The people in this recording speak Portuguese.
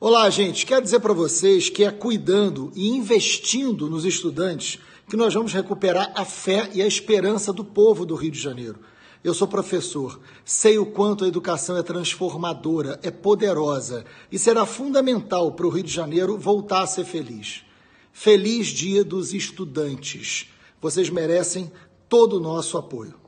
Olá, gente. Quero dizer para vocês que é cuidando e investindo nos estudantes que nós vamos recuperar a fé e a esperança do povo do Rio de Janeiro. Eu sou professor, sei o quanto a educação é transformadora, é poderosa e será fundamental para o Rio de Janeiro voltar a ser feliz. Feliz Dia dos Estudantes. Vocês merecem todo o nosso apoio.